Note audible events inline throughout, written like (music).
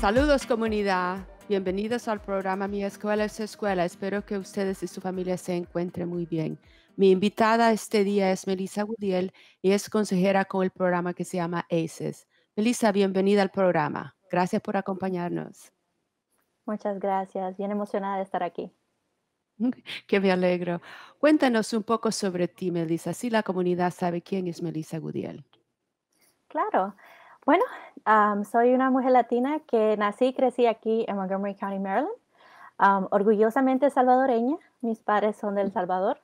Saludos comunidad, bienvenidos al programa Mi Escuela es Escuela. Espero que ustedes y su familia se encuentren muy bien. Mi invitada este día es Melissa Gudiel y es consejera con el programa que se llama ACES. Melissa, bienvenida al programa. Gracias por acompañarnos. Muchas gracias, bien emocionada de estar aquí. Que me alegro. Cuéntanos un poco sobre ti, Melissa, si la comunidad sabe quién es Melissa Gudiel. Claro, bueno, soy una mujer latina que nací y crecí aquí en Montgomery County, Maryland. orgullosamente salvadoreña, mis padres son del Salvador.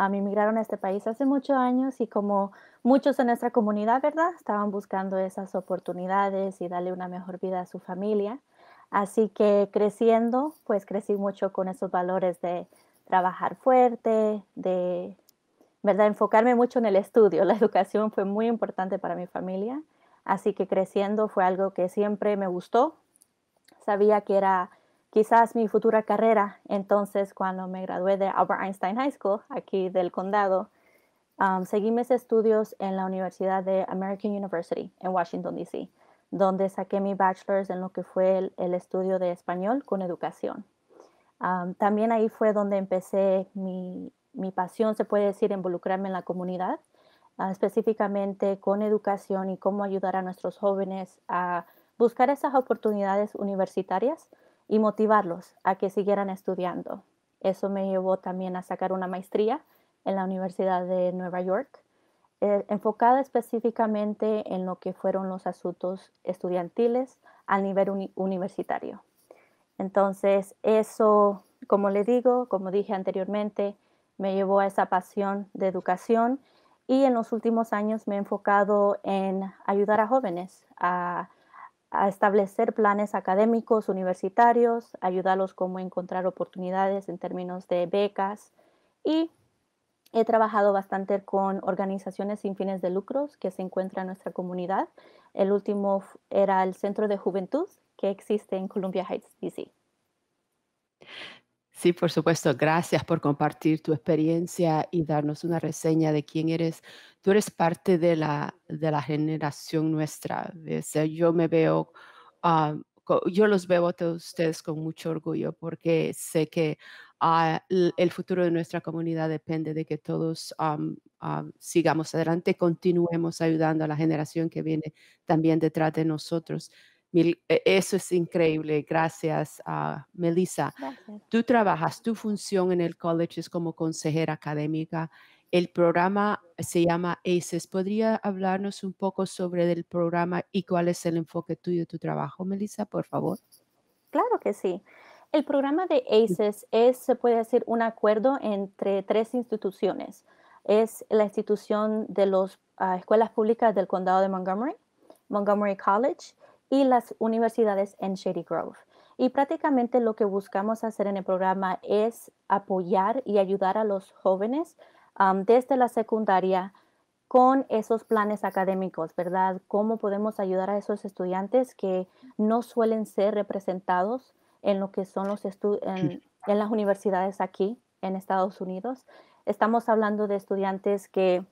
Um, emigraron a este país hace muchos años y como muchos en nuestra comunidad, ¿verdad? Estaban buscando esas oportunidades y darle una mejor vida a su familia. Así que creciendo, pues crecí mucho con esos valores de trabajar fuerte, de, ¿verdad? Enfocarme mucho en el estudio. La educación fue muy importante para mi familia. Así que creciendo fue algo que siempre me gustó. Sabía que era quizás mi futura carrera. Entonces, cuando me gradué de Albert Einstein High School, aquí del condado, um, seguí mis estudios en la Universidad de American University en Washington, D.C., donde saqué mi bachelor's en lo que fue el, estudio de español con educación. Um, también ahí fue donde empecé mi, mi pasión, se puede decir, involucrarme en la comunidad Ah, específicamente con educación y cómo ayudar a nuestros jóvenes a buscar esas oportunidades universitarias y motivarlos a que siguieran estudiando. Eso me llevó también a sacar una maestría en la Universidad de Nueva York, eh, enfocada específicamente en lo que fueron los asuntos estudiantiles a nivel universitario. Entonces, eso, como le digo, como dije anteriormente, me llevó a esa pasión de educación y en los últimos años me he enfocado en ayudar a jóvenes a, establecer planes académicos, universitarios, ayudarlos cómo encontrar oportunidades en términos de becas y He trabajado bastante con organizaciones sin fines de lucros que se encuentran en nuestra comunidad. El último era el Centro de Juventud que existe en Columbia Heights, D.C. Sí, por supuesto. Gracias por compartir tu experiencia y darnos una reseña de quién eres. Tú eres parte de la, de la generación nuestra. yo me veo, ah, yo los veo a todos ustedes con mucho orgullo porque sé que ah, el futuro de nuestra comunidad depende de que todos sigamos adelante, continuemos ayudando a la generación que viene también detrás de nosotros. E, eso es increíble. Gracias, a Melissa. Tú trabajas, tu función en el college es como consejera académica. El programa se llama ACES. ¿Podría hablarnos un poco sobre el programa y cuál es el enfoque tuyo de tu trabajo, Melissa, por favor? Claro que sí. El programa de mm. ACES es, se puede decir, un acuerdo entre tres instituciones. Es la institución de las ah, escuelas públicas del condado de Montgomery, Montgomery College, y las universidades en Shady Grove. Y prácticamente lo que buscamos hacer en el programa es apoyar y ayudar a los jóvenes um, desde la secundaria con esos planes académicos, ¿verdad? ¿Cómo podemos ayudar a esos estudiantes que no suelen ser representados en lo que son los en las universidades aquí en Estados Unidos? Estamos hablando de estudiantes que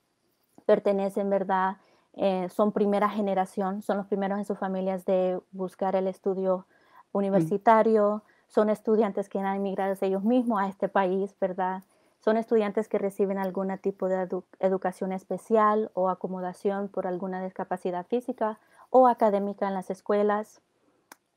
pertenecen, ¿verdad?, eh, son primera generación, son los primeros en sus familias de buscar el estudio universitario, son estudiantes que han emigrado ellos mismos a este país, ¿verdad? Son estudiantes que reciben algún tipo de educación especial o acomodación por alguna discapacidad física o académica en las escuelas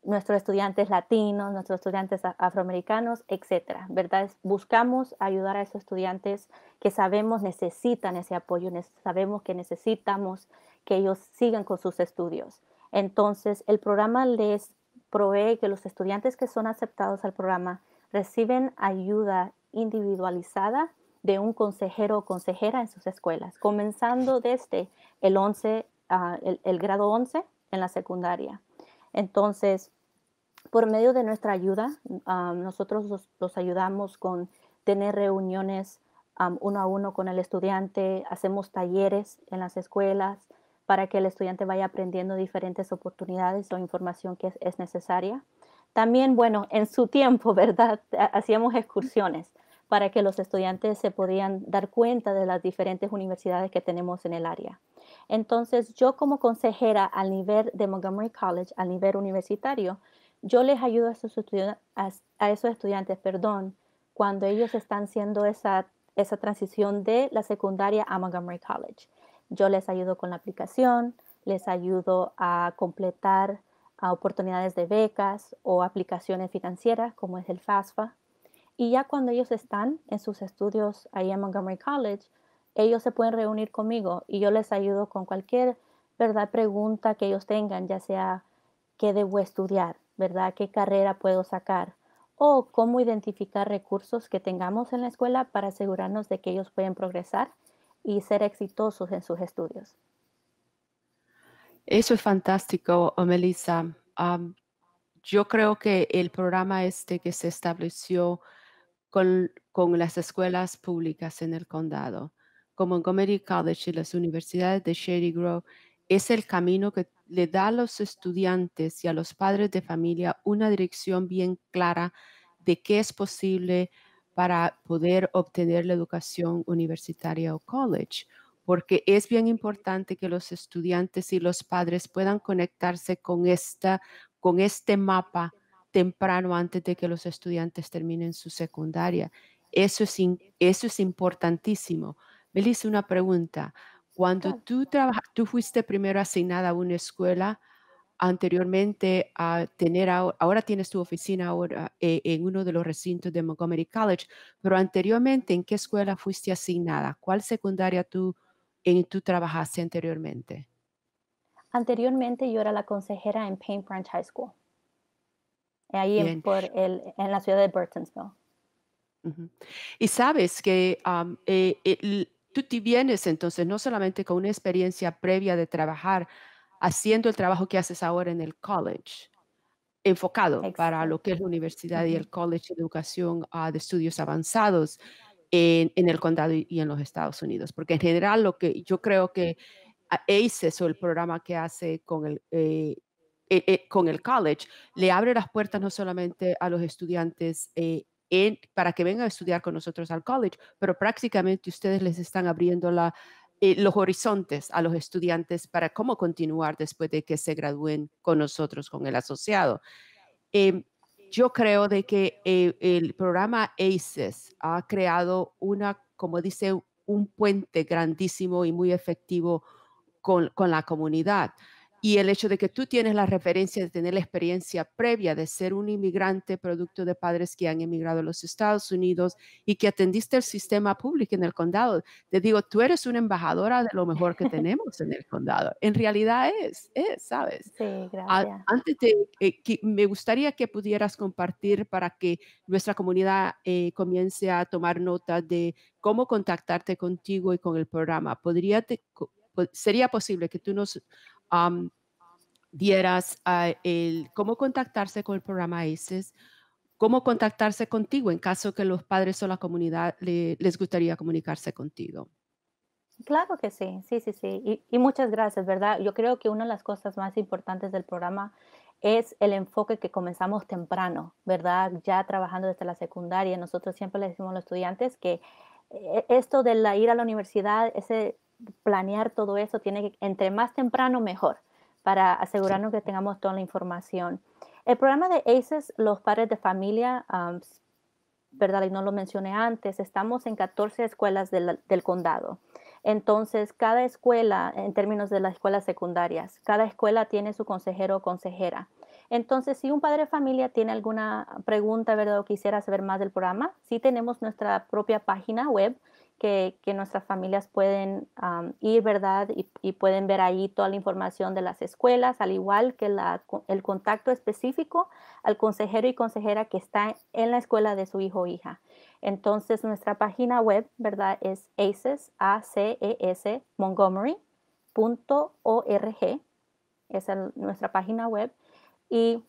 nuestros estudiantes latinos, nuestros estudiantes afroamericanos, etcétera, ¿verdad? Buscamos ayudar a esos estudiantes que sabemos necesitan ese apoyo, sabemos que necesitamos que ellos sigan con sus estudios. Entonces, el programa les provee que los estudiantes que son aceptados al programa reciben ayuda individualizada de un consejero o consejera en sus escuelas, comenzando desde el, 11, ah, el, grado 11 en la secundaria. Entonces, por medio de nuestra ayuda, ah, nosotros los, ayudamos con tener reuniones uno a uno con el estudiante, hacemos talleres en las escuelas, para que el estudiante vaya aprendiendo diferentes oportunidades o información que es, necesaria. También, bueno, en su tiempo, (laughs) ¿verdad? Hacíamos excursiones para que los estudiantes se podían dar cuenta de las diferentes universidades que tenemos en el área. Entonces, yo como consejera al nivel de Montgomery College, al nivel universitario, yo les ayudo a esos, estudiantes, perdón, cuando ellos están haciendo esa transición de la secundaria a Montgomery College. Yo les ayudo con la aplicación, les ayudo a completar oportunidades de becas o aplicaciones financieras como es el FAFSA. Y ya cuando ellos están en sus estudios ahí en Montgomery College, ellos se pueden reunir conmigo y yo les ayudo con cualquier verdad pregunta que ellos tengan, ya sea qué debo estudiar, verdad, qué carrera puedo sacar o cómo identificar recursos que tengamos en la escuela para asegurarnos de que ellos pueden progresar y ser exitosos en sus estudios. Eso es fantástico, oh, Melissa. yo creo que el programa este que se estableció con, las escuelas públicas en el condado, como Montgomery College y las universidades de Shady Grove, es el camino que le da a los estudiantes y a los padres de familia una dirección bien clara de qué es posible, para poder obtener la educación universitaria o college, porque es bien importante que los estudiantes y los padres puedan conectarse con, esta, con este mapa temprano antes de que los estudiantes terminen su secundaria. Eso es, eso es importantísimo. Me una pregunta. Cuando tú, tú fuiste primero asignada a una escuela, anteriormente a tener ahora, tienes tu oficina ahora eh, en uno de los recintos de Montgomery College, pero anteriormente en qué escuela fuiste asignada? ¿Cuál secundaria tú en tú trabajaste anteriormente? Anteriormente yo era la consejera en Payne Branch High School. Ahí en, por en la ciudad de Burtonsville. Y sabes que eh, tú te vienes entonces no solamente con una experiencia previa de trabajar haciendo el trabajo que haces ahora en el college, enfocado para lo que es la universidad y el college de educación ah, de estudios avanzados en, el condado y en los Estados Unidos. Porque en general lo que yo creo que ACES o el programa que hace con el... Eh, eh, eh, con el college, le abre las puertas no solamente a los estudiantes para que vengan a estudiar con nosotros al college, pero prácticamente ustedes les están abriendo la, eh, los horizontes a los estudiantes para cómo continuar después de que se gradúen con nosotros, con el asociado. Em, yo creo de que eh, el programa ACES ha creado una, como dice, un puente grandísimo y muy efectivo con la comunidad y el hecho de que tú tienes la referencia de tener la experiencia previa de ser un inmigrante producto de padres que han emigrado a los Estados Unidos y que atendiste el sistema público en el condado. Te digo, tú eres una embajadora de lo mejor que (laughs) tenemos en el condado. En realidad es, ¿sabes? Sí, gracias. antes de, eh, que me gustaría que pudieras compartir para que nuestra comunidad eh, comience a tomar nota de cómo contactarte contigo y con el programa. ¿Podría ¿Sería posible que tú nos dieras el cómo contactarse con el programa ICES, cómo contactarse contigo en caso que los padres o la comunidad les gustaría comunicarse contigo. Claro que sí, sí, sí, sí. Y, y, muchas gracias, ¿verdad? Yo creo que una de las cosas más importantes del programa es el enfoque que comenzamos temprano, ¿verdad? Ya trabajando desde la secundaria, nosotros siempre le decimos a los estudiantes que eh, esto de la ir a la universidad, ese planear todo eso, tiene que, entre más temprano mejor, para asegurarnos que tengamos toda la información. El programa de ACES, los padres de familia, ¿verdad? Y no lo mencioné antes, estamos en 14 escuelas del, del condado. Entonces, cada escuela, en términos de las escuelas secundarias, cada escuela tiene su consejero o consejera. Entonces, si un padre de familia tiene alguna pregunta, ¿verdad? O quisiera saber más del programa, sí tenemos nuestra propia página web que, nuestras familias pueden ir, ¿verdad? Y, pueden ver ahí toda la información de las escuelas, al igual que el contacto específico al consejero y consejera que está en la escuela de su hijo o hija. Entonces, nuestra página web, ¿verdad? Es ACES, e Montgomery, esa es nuestra página web, y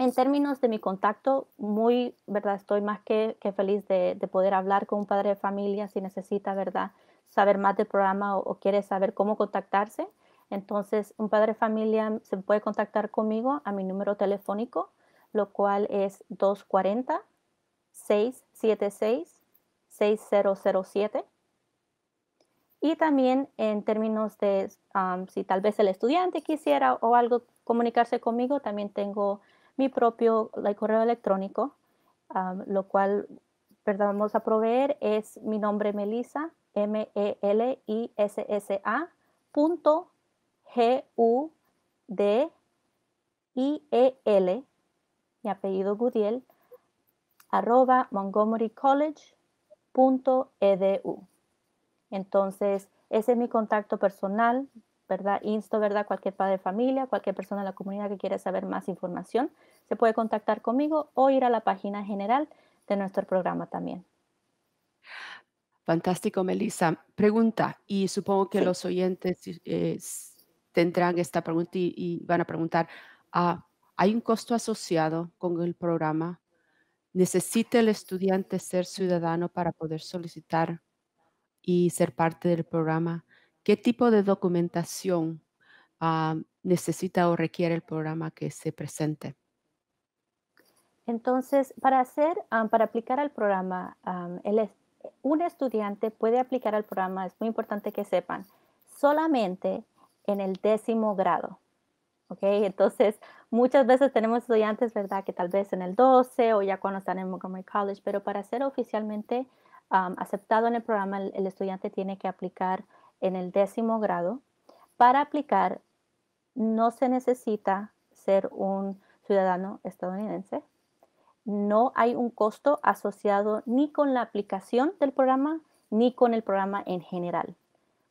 en términos de mi contacto, muy, ¿verdad? Estoy más que, feliz de, poder hablar con un padre de familia si necesita, ¿verdad? Saber más del programa o, quiere saber cómo contactarse. Entonces, un padre de familia se puede contactar conmigo a mi número telefónico, lo cual es 240-676-6007. Y también en términos de si tal vez el estudiante quisiera o algo comunicarse conmigo, también tengo mi propio correo electrónico, lo cual vamos a proveer es mi nombre Melissa, M-E-L-I-S-S-A, punto G-U-D-I-E-L, mi apellido Gudiel, arroba Montgomery edu. E Entonces, ese es mi contacto personal ¿verdad? Insto, ¿verdad? Cualquier padre de familia, cualquier persona de la comunidad que quiera saber más información, se puede contactar conmigo o ir a la página general de nuestro programa también. Fantástico, Melissa. Pregunta, y supongo que los oyentes eh, tendrán esta pregunta y, van a preguntar, ah, ¿hay un costo asociado con el programa? ¿Necesita el estudiante ser ciudadano para poder solicitar y ser parte del programa? ¿Qué tipo de documentación ah, necesita o requiere el programa que se presente? Entonces, para hacer, ah, para aplicar al programa, um, el, un estudiante puede aplicar al programa, es muy importante que sepan, solamente en el décimo grado. ¿Ok? Entonces, muchas veces tenemos estudiantes, ¿verdad? Que tal vez en el 12 o ya cuando están en Montgomery College, pero para ser oficialmente aceptado en el programa, el estudiante tiene que aplicar en el décimo grado. Para aplicar no se necesita ser un ciudadano estadounidense. No hay un costo asociado ni con la aplicación del programa ni con el programa en general.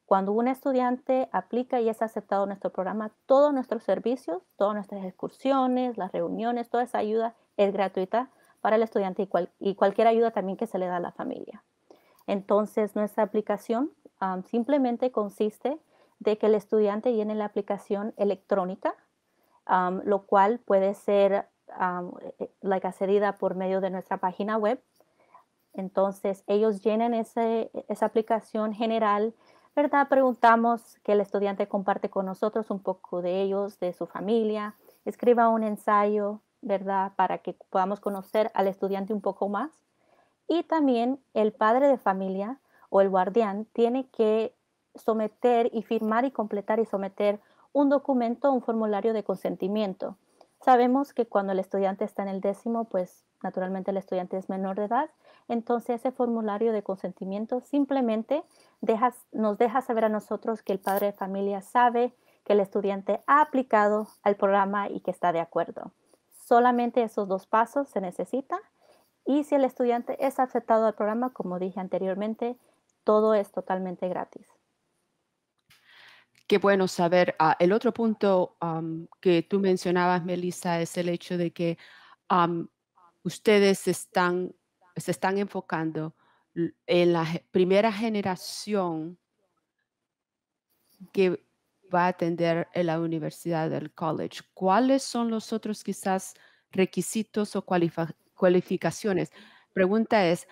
Cuando un estudiante aplica y es aceptado en nuestro programa, todos nuestros servicios, todas nuestras excursiones, las reuniones, toda esa ayuda es gratuita para el estudiante y, y cualquier ayuda también que se le da a la familia. Entonces, nuestra aplicación simplemente consiste de que el estudiante llene la aplicación electrónica, lo cual puede ser la eh, eh, like, accedida por medio de nuestra página web. Entonces, ellos llenan e, esa aplicación general, ¿verdad? Preguntamos que el estudiante comparte con nosotros un poco de ellos, de su familia, escriba un ensayo, ¿verdad? Para que podamos conocer al estudiante un poco más. Y también el padre de familia o el guardián tiene que someter y firmar y completar y someter un documento, un formulario de consentimiento. Sabemos que cuando el estudiante está en el décimo, pues naturalmente el estudiante es menor de edad, entonces ese formulario de consentimiento simplemente nos deja saber a nosotros que el padre de familia sabe que el estudiante ha aplicado al programa y que está de acuerdo. Solamente esos dos pasos se necesitan y si el estudiante es aceptado al programa, como dije anteriormente, todo es totalmente gratis. Qué bueno saber. Ah, el otro punto que tú mencionabas, Melissa, es el hecho de que ustedes están, se están enfocando en la primera generación que va a atender en la universidad del college. ¿Cuáles son los otros quizás requisitos o cualificaciones? Pregunta es,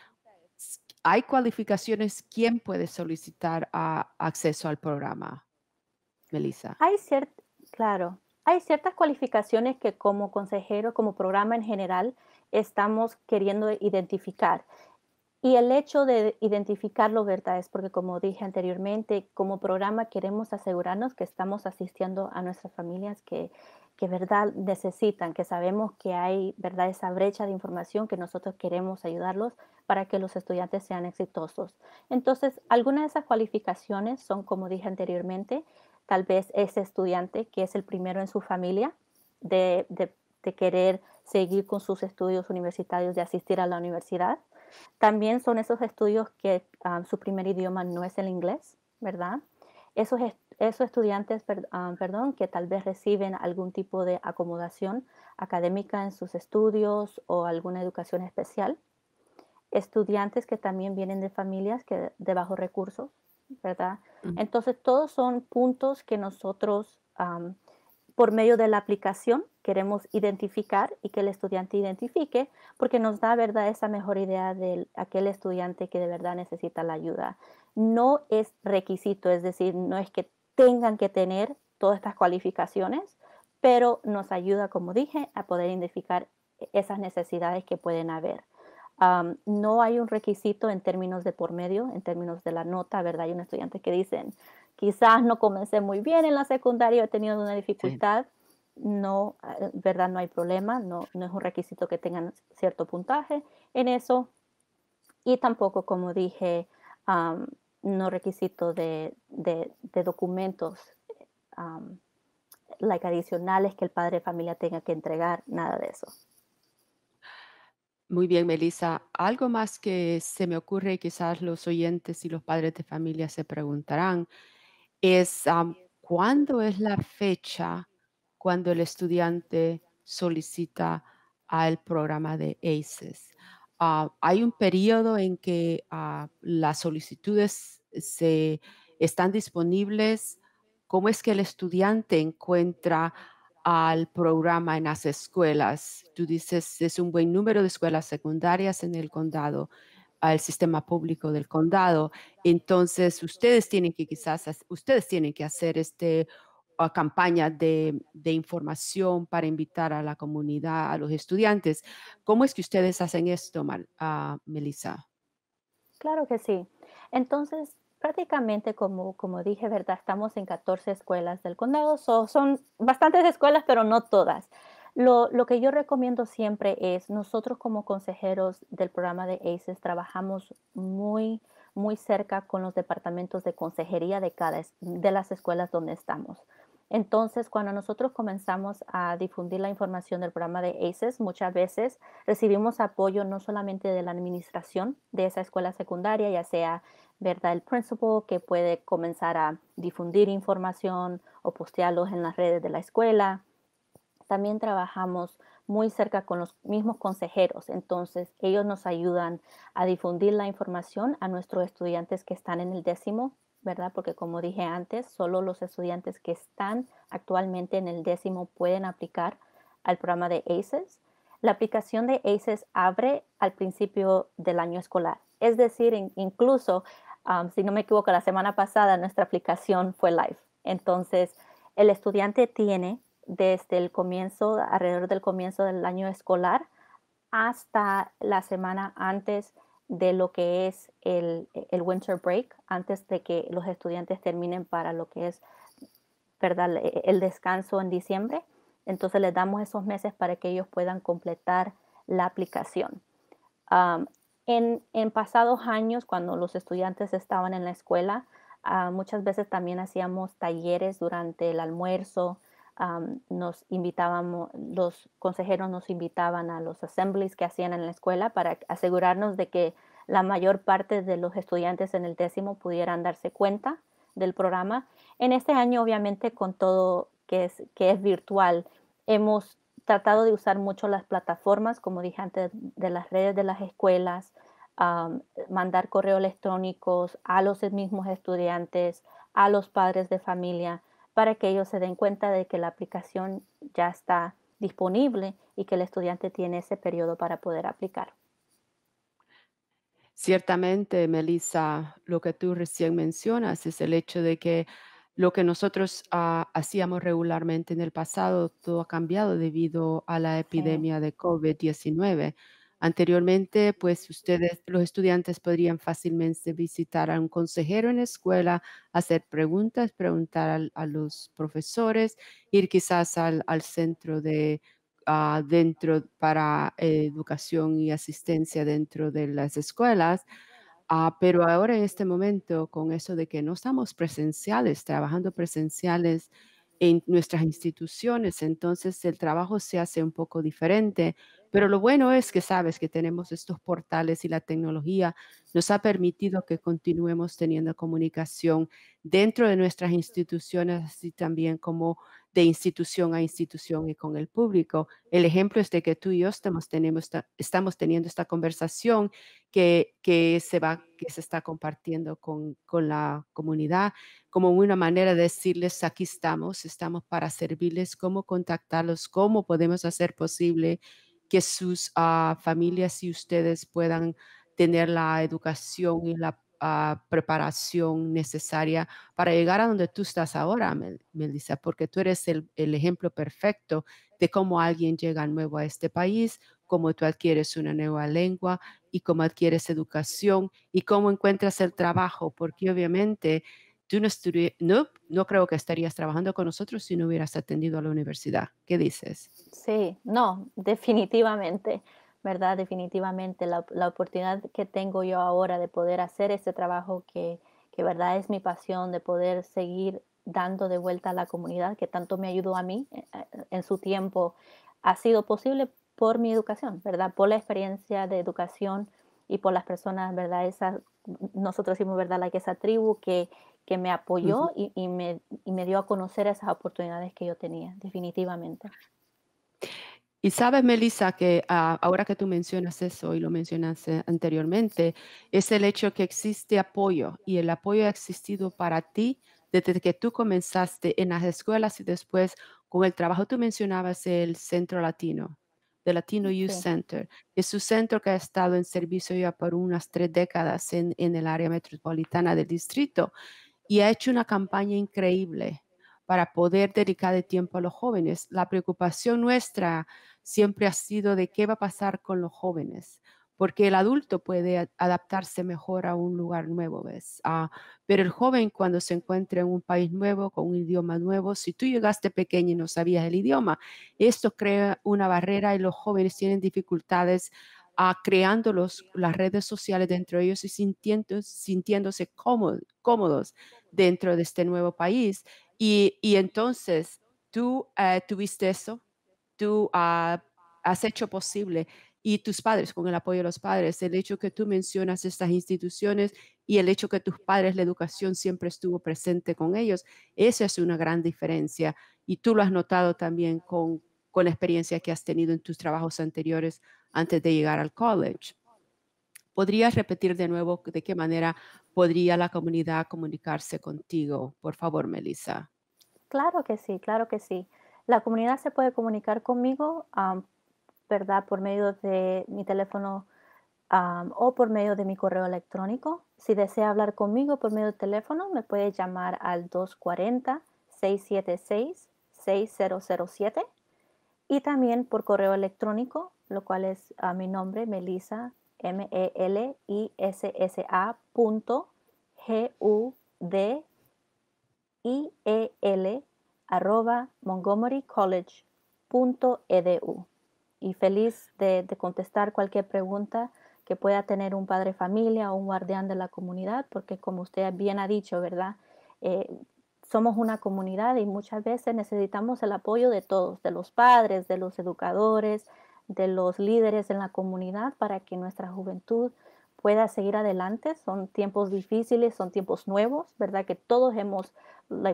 hay cualificaciones, ¿quién puede solicitar a, acceso al programa? Melissa. Hay claro, hay ciertas cualificaciones que como consejero, como programa en general, estamos queriendo identificar. Y el hecho de identificarlo, ¿verdad? Es porque, como dije anteriormente, como programa queremos asegurarnos que estamos asistiendo a nuestras familias que que verdad necesitan, que sabemos que hay verdad esa brecha de información que nosotros queremos ayudarlos para que los estudiantes sean exitosos. Entonces, algunas de esas cualificaciones son, como dije anteriormente, tal vez ese estudiante que es el primero en su familia de, querer seguir con sus estudios universitarios, de asistir a la universidad. También son esos estudios que ah, su primer idioma no es el inglés, ¿verdad? Esos estudios esos estudiantes ah, perdón, que tal vez reciben algún tipo de acomodación académica en sus estudios o alguna educación especial. Estudiantes que también vienen de familias que, de bajo recurso, ¿verdad? Mm. Entonces, todos son puntos que nosotros, por medio de la aplicación, queremos identificar y que el estudiante identifique, porque nos da, ¿verdad?, esa mejor idea de aquel estudiante que de verdad necesita la ayuda. No es requisito, es decir, no es que tengan que tener todas estas cualificaciones, pero nos ayuda, como dije, a poder identificar esas necesidades que pueden haber. no hay un requisito en términos de por medio, en términos de la nota, ¿verdad? Hay un estudiante que dicen, quizás no comencé muy bien en la secundaria, he tenido una dificultad. No, ¿verdad? No hay problema, no, no es un requisito que tengan cierto puntaje en eso. Y tampoco, como dije, no requisito de, de, documentos adicionales que el padre de familia tenga que entregar, nada de eso. Muy bien, Melissa. Algo más que se me ocurre y quizás los oyentes y los padres de familia se preguntarán es cuándo es la fecha cuando el estudiante solicita al programa de ACES. Ah, hay un periodo en que ah, las solicitudes se están disponibles, cómo es que el estudiante encuentra al programa en las escuelas. Tú dices, es un buen número de escuelas secundarias en el condado, al sistema público del condado. Entonces, ustedes tienen que quizás, ustedes tienen que hacer este campaña de, de, información para invitar a la comunidad, a los estudiantes. ¿Cómo es que ustedes hacen esto, mal a ah, Melissa? Claro que sí. Entonces, prácticamente como, como dije, ¿verdad? Estamos en 14 escuelas del condado, son bastantes escuelas, pero no todas. Lo, que yo recomiendo siempre es, nosotros como consejeros del programa de ACES trabajamos muy, muy cerca con los departamentos de consejería de cada de las escuelas donde estamos. Entonces, cuando nosotros comenzamos a difundir la información del programa de ACES, muchas veces recibimos apoyo no solamente de la administración de esa escuela secundaria, ya sea ¿verdad? El principal que puede comenzar a difundir información o postearlos en las redes de la escuela. También trabajamos muy cerca con los mismos consejeros, entonces ellos nos ayudan a difundir la información a nuestros estudiantes que están en el décimo, ¿verdad? Porque como dije antes, solo los estudiantes que están actualmente en el décimo pueden aplicar al programa de ACES. La aplicación de ACES abre al principio del año escolar. Es decir, incluso Um, si no me equivoco, la semana pasada nuestra aplicación fue live. Entonces, el estudiante tiene desde el comienzo, alrededor del comienzo del año escolar, hasta la semana antes de lo que es el, el winter break, antes de que los estudiantes terminen para lo que es e, e, el descanso en diciembre. Entonces les damos esos meses para que ellos puedan completar la aplicación. Um, en, pasados años, cuando los estudiantes estaban en la escuela, ah, muchas veces también hacíamos talleres durante el almuerzo, nos invitábamos, los consejeros nos invitaban a los assemblies que hacían en la escuela para asegurarnos de que la mayor parte de los estudiantes en el décimo pudieran darse cuenta del programa. En este año, obviamente, con todo que es, que es virtual, hemos tratado de usar mucho las plataformas, como dije antes, de las redes de las escuelas, mandar correos electrónicos a los mismos estudiantes, a los padres de familia, para que ellos se den cuenta de que la aplicación ya está disponible y que el estudiante tiene ese periodo para poder aplicar. Ciertamente, Melissa, lo que tú recién mencionas es el hecho de que lo que nosotros ah, hacíamos regularmente en el pasado, todo ha cambiado debido a la epidemia de COVID-19. Anteriormente, pues ustedes, los estudiantes podrían fácilmente visitar a un consejero en la escuela, hacer preguntas, preguntar a los profesores, ir quizás al, centro de ah, dentro para eh, educación y asistencia dentro de las escuelas. Ah, pero ahora en este momento, con eso de que no estamos presenciales, trabajando presenciales en nuestras instituciones, entonces el trabajo se hace un poco diferente. Pero lo bueno es que sabes que tenemos estos portales y la tecnología nos ha permitido que continuemos teniendo comunicación dentro de nuestras instituciones, así también como de institución a institución y con el público. El ejemplo es de que tú y yo estamos, tenemos, estamos teniendo esta conversación que, que, se, va, que se está compartiendo con, con la comunidad como una manera de decirles, aquí estamos, estamos para servirles, cómo contactarlos, cómo podemos hacer posible que sus ah, familias y ustedes puedan tener la educación y la Ah, preparación necesaria para llegar a donde tú estás ahora, Melissa, porque tú eres el, ejemplo perfecto de cómo alguien llega nuevo a este país, cómo tú adquieres una nueva lengua y cómo adquieres educación y cómo encuentras el trabajo, porque obviamente tú no, no, no, creo que estarías trabajando con nosotros si no hubieras atendido a la universidad. ¿Qué dices? Sí, no, definitivamente. ¿verdad? Definitivamente la, oportunidad que tengo yo ahora de poder hacer este trabajo que, ¿verdad? Es mi pasión, de poder seguir dando de vuelta a la comunidad que tanto me ayudó a mí eh, eh, en su tiempo, ha sido posible por mi educación, ¿verdad? Por la experiencia de educación y por las personas, ¿verdad? nosotros hicimos, ¿verdad? esa tribu que, que me apoyó y, me, y me dio a conocer esas oportunidades que yo tenía, definitivamente. Y sabes, Melissa, que ah, ahora que tú mencionas eso y lo mencionaste anteriormente, es el hecho que existe apoyo y el apoyo ha existido para ti desde que tú comenzaste en las escuelas y después con el trabajo. Tú mencionabas el Centro Latino, de Latino Youth Center. Es un centro que ha estado en servicio ya por unas tres décadas en el área metropolitana del distrito y ha hecho una campaña increíble para poder dedicar de tiempo a los jóvenes. La preocupación nuestra siempre ha sido de qué va a pasar con los jóvenes, porque el adulto puede adaptarse mejor a un lugar nuevo, ¿ves? Ah, pero el joven cuando se encuentra en un país nuevo, con un idioma nuevo, si tú llegaste pequeño y no sabías el idioma, esto crea una barrera y los jóvenes tienen dificultades a ah, creando las redes sociales dentro de ellos y sintiéndose cómodos, cómodos dentro de este nuevo país. Y, entonces tú eh, tuviste eso, tú ah, has hecho posible y tus padres, con el apoyo de los padres, el hecho que tú mencionas estas instituciones y el hecho que tus padres, la educación siempre estuvo presente con ellos, esa es una gran diferencia. Y tú lo has notado también con, con la experiencia que has tenido en tus trabajos anteriores antes de llegar al college. ¿Podrías repetir de nuevo de qué manera podría la comunidad comunicarse contigo? Por favor, Melissa. Claro que sí, claro que sí. La comunidad se puede comunicar conmigo, ¿verdad? Por medio de mi teléfono o por medio de mi correo electrónico. Si desea hablar conmigo por medio de teléfono, me puede llamar al 240-676-6007 y también por correo electrónico, lo cual es a ah, mi nombre, melissa m e l i s s a punto g u d i e l arroba montgomerycollege.edu y feliz de, contestar cualquier pregunta que pueda tener un padre familia o un guardián de la comunidad, porque como usted bien ha dicho, ¿verdad? Eh, somos una comunidad y muchas veces necesitamos el apoyo de todos, de los padres, de los educadores, de los líderes en la comunidad para que nuestra juventud pueda seguir adelante. Son tiempos difíciles, son tiempos nuevos, ¿verdad? Que todos hemos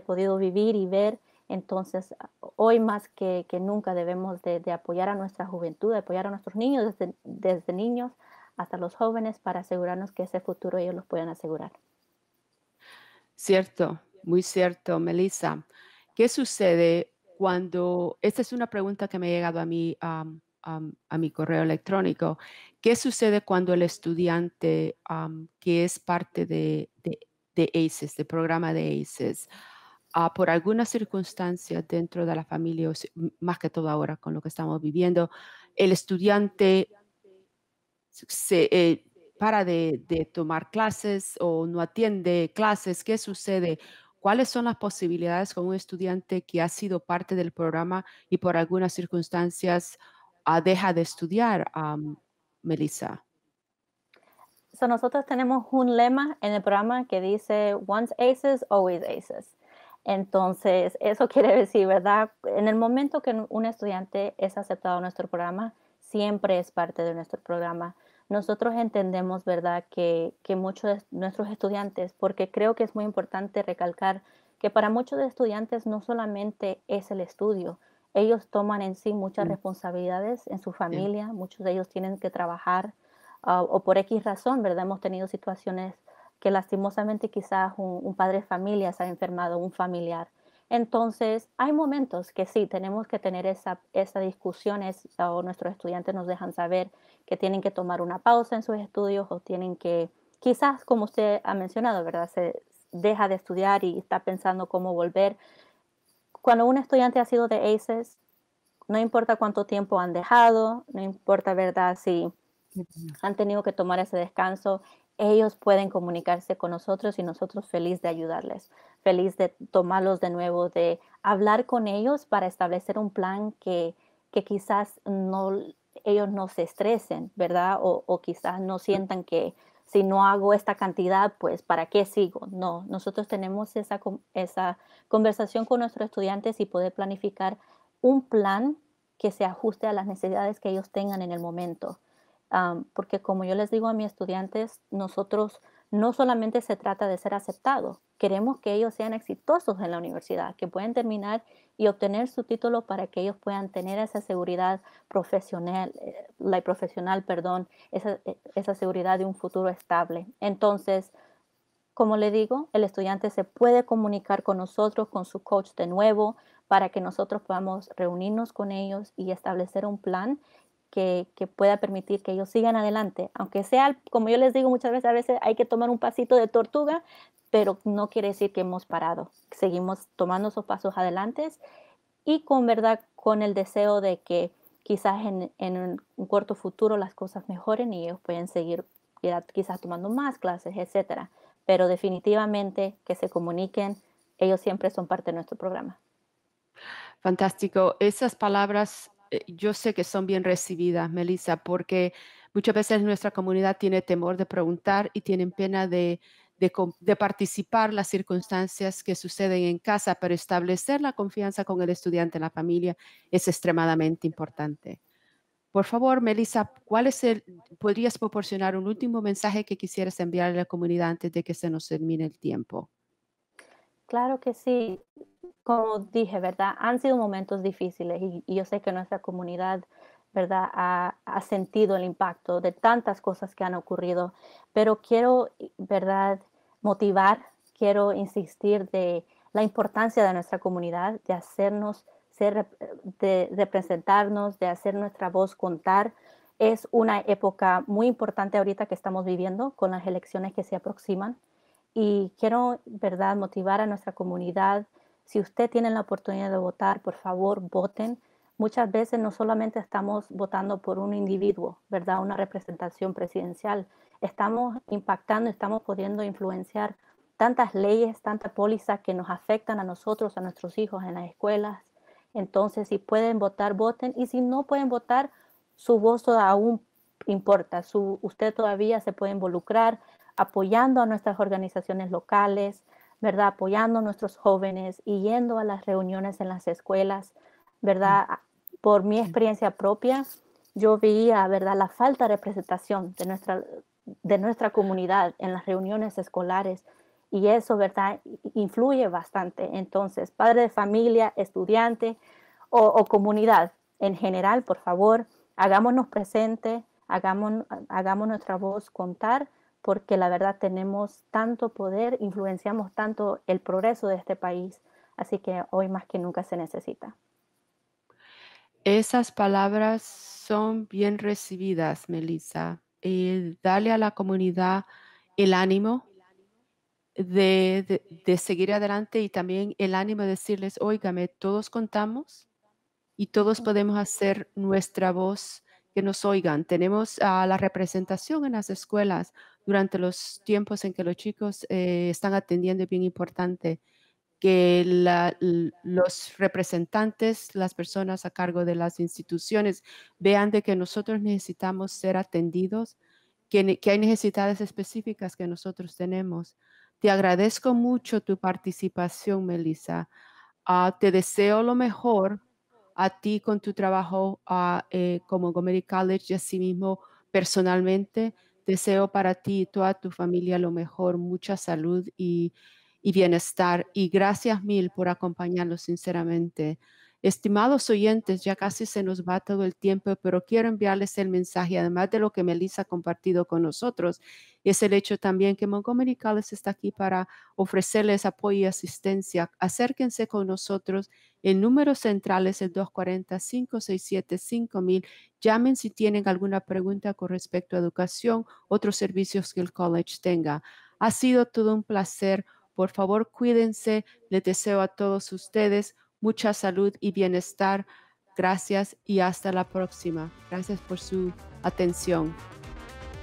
podido vivir y ver. Entonces, hoy más que, nunca debemos de, apoyar a nuestra juventud, de apoyar a nuestros niños desde, desde niños hasta los jóvenes para asegurarnos que ese futuro ellos los puedan asegurar. Cierto, muy cierto, Melissa. ¿Qué sucede cuando, esta es una pregunta que me ha llegado a mí a mi correo electrónico. ¿Qué sucede cuando el estudiante que es parte de, de, ACES, del programa de ACES, ah, por alguna circunstancia dentro de la familia, más que todo ahora con lo que estamos viviendo, el estudiante se... Eh, para de, de, tomar clases o no atiende clases, ¿qué sucede? ¿Cuáles son las posibilidades con un estudiante que ha sido parte del programa y por algunas circunstancias Ah, deja de estudiar, Melissa? nosotros tenemos un lema en el programa que dice, once aces, always aces. Entonces, eso (laughs) quiere decir, ¿verdad? En el momento que un estudiante es aceptado en nuestro programa, siempre es parte de nuestro programa. Nosotros entendemos, ¿verdad?, que, que muchos de nuestros estudiantes, porque creo que es muy importante recalcar que para muchos de estudiantes no solamente es el estudio, ellos toman en sí muchas mm. responsabilidades en su familia, muchos de ellos tienen que trabajar ah, o por X razón, ¿verdad? Hemos tenido situaciones que lastimosamente quizás un, padre de familia se ha enfermado, un familiar. Entonces, hay momentos que sí, tenemos que tener esa, esa discusión o nuestros estudiantes nos dejan saber que tienen que tomar una pausa en sus estudios o tienen que, quizás como usted ha mencionado, ¿verdad? Se deja de estudiar y está pensando cómo volver cuando un estudiante ha sido de ACES, no importa cuánto tiempo han dejado, no importa, ¿verdad? Si han tenido que tomar ese descanso, ellos pueden comunicarse con nosotros y nosotros feliz de ayudarles, feliz de tomarlos de nuevo, de hablar con ellos para establecer un plan que, que quizás no, ellos no se estresen, ¿verdad? O, o quizás no sientan que si no hago esta cantidad, pues ¿para qué sigo? No, nosotros tenemos esa, esa conversación con nuestros estudiantes y poder planificar un plan que se ajuste a las necesidades que ellos tengan en el momento. porque como yo les digo a mis estudiantes, nosotros no solamente se trata de ser aceptados. Queremos que ellos sean exitosos en la universidad, que puedan terminar y obtener su título para que ellos puedan tener esa seguridad profesional, eh, la profesional, perdón, esa, eh, esa seguridad de un futuro estable. Entonces, como le digo, el estudiante se puede comunicar con nosotros, con su coach de nuevo, para que nosotros podamos reunirnos con ellos y establecer un plan que, que, pueda permitir que ellos sigan adelante. Aunque sea, como yo les digo muchas veces, a veces hay que tomar un pasito de tortuga, pero no quiere decir que hemos parado. Seguimos tomando esos pasos adelante y con verdad, con el deseo de que quizás en, un corto futuro las cosas mejoren y ellos pueden seguir quizás tomando más clases, etc. Pero definitivamente que se comuniquen, ellos siempre son parte de nuestro programa. Fantástico. Esas palabras eh, yo sé que son bien recibidas, Melissa, porque muchas veces nuestra comunidad tiene temor de preguntar y tienen pena de, de, participar las circunstancias que suceden en casa, pero establecer la confianza con el estudiante, en la familia, es extremadamente importante. Por favor, Melissa, ¿cuál es el, ¿podrías proporcionar un último mensaje que quisieras enviar a la comunidad antes de que se nos termine el tiempo? Claro que sí. Como dije, ¿verdad? Han sido momentos difíciles y yo sé que nuestra comunidad ¿verdad? Ha, sentido el impacto de tantas cosas que han ocurrido, pero quiero, ¿verdad? Motivar, quiero insistir de la importancia de nuestra comunidad, de hacernos, ser, de representarnos, de hacer nuestra voz contar. Es una época muy importante ahorita que estamos viviendo con las elecciones que se aproximan y quiero, ¿verdad?, motivar a nuestra comunidad. Si usted tiene la oportunidad de votar, por favor, voten muchas veces no solamente estamos votando por un individuo, ¿verdad? Una representación presidencial. Estamos impactando, estamos pudiendo influenciar tantas leyes, tantas pólizas que nos afectan a nosotros, a nuestros hijos, en las escuelas. Entonces, si pueden votar, voten. Y si no pueden votar, su voz aún importa. usted todavía se puede involucrar apoyando a nuestras organizaciones locales, ¿verdad? Apoyando a nuestros jóvenes y yendo a las reuniones en las escuelas ¿verdad? Por mi experiencia propia, yo veía, ¿verdad?, la falta de representación de nuestra, de nuestra comunidad en las reuniones escolares y eso, ¿verdad?, influye bastante. Entonces, padre de familia, estudiante o, comunidad en general, por favor, hagámonos presente, hagamos, hagamos nuestra voz contar porque la verdad tenemos tanto poder, influenciamos tanto el progreso de este país, así que hoy más que nunca se necesita. Esas palabras son bien recibidas, Melissa, y dale a la comunidad el ánimo de, de, seguir adelante y también el ánimo de decirles, oígame, todos contamos y todos podemos hacer nuestra voz que nos oigan. Tenemos a la representación en las escuelas durante los tiempos en que los chicos eh, están atendiendo, es bien importante que la, los representantes, las personas a cargo de las instituciones vean de que nosotros necesitamos ser atendidos, que, que hay necesidades específicas que nosotros tenemos. Te agradezco mucho tu participación, Melissa. Ah, te deseo lo mejor a ti con tu trabajo a ah, eh, como Montgomery College y mismo. personalmente. Deseo para ti y toda tu familia lo mejor, mucha salud y y bienestar. Y gracias mil por acompañarnos sinceramente. Estimados oyentes, ya casi se nos va todo el tiempo, pero quiero enviarles el mensaje, además de lo que Melissa ha compartido con nosotros, es el hecho también que Montgomery College está aquí para ofrecerles apoyo y asistencia. Acérquense con nosotros. El número central es el 240-567-5000. Llamen si tienen alguna pregunta con respecto a educación, otros servicios que el college tenga. Ha sido todo un placer. Por favor, cuídense. Les deseo a todos ustedes mucha salud y bienestar. Gracias y hasta la próxima. Gracias por su atención.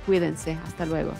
Cuídense. Hasta luego.